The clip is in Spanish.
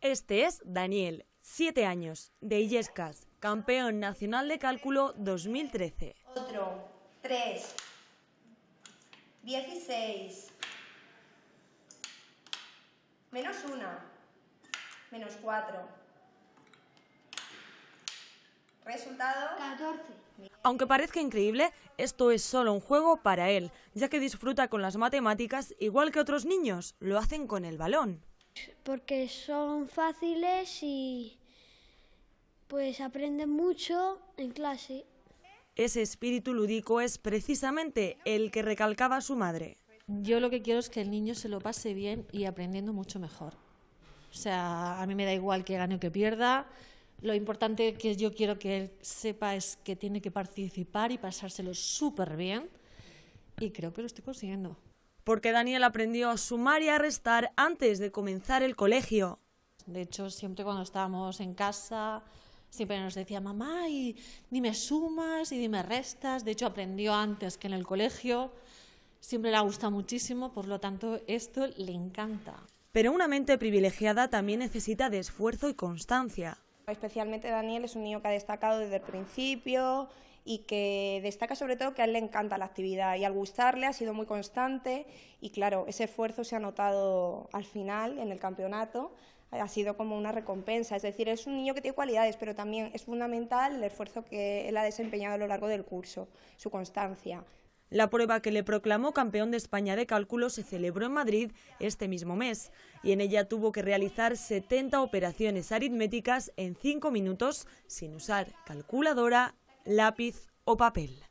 Este es Daniel, 7 años, de Illescas, campeón nacional de cálculo 2013. Otro, 3, 16, menos 1, menos 4. Resultado 14. Aunque parezca increíble, esto es solo un juego para él, ya que disfruta con las matemáticas igual que otros niños, lo hacen con el balón porque son fáciles y pues aprenden mucho en clase. Ese espíritu lúdico es precisamente el que recalcaba su madre. Yo lo que quiero es que el niño se lo pase bien y aprendiendo mucho mejor. O sea, a mí me da igual que gane o que pierda. Lo importante que yo quiero que él sepa es que tiene que participar y pasárselo súper bien. Y creo que lo estoy consiguiendo porque Daniel aprendió a sumar y a restar antes de comenzar el colegio. De hecho, siempre cuando estábamos en casa, siempre nos decía, mamá, y dime sumas y dime restas. De hecho, aprendió antes que en el colegio. Siempre le ha gustado muchísimo, por lo tanto, esto le encanta. Pero una mente privilegiada también necesita de esfuerzo y constancia. Especialmente Daniel es un niño que ha destacado desde el principio y que destaca sobre todo que a él le encanta la actividad y al gustarle ha sido muy constante y claro, ese esfuerzo se ha notado al final en el campeonato, ha sido como una recompensa, es decir, es un niño que tiene cualidades, pero también es fundamental el esfuerzo que él ha desempeñado a lo largo del curso, su constancia. La prueba que le proclamó campeón de España de cálculo se celebró en Madrid este mismo mes y en ella tuvo que realizar 70 operaciones aritméticas en 5 minutos sin usar calculadora, lápiz o papel.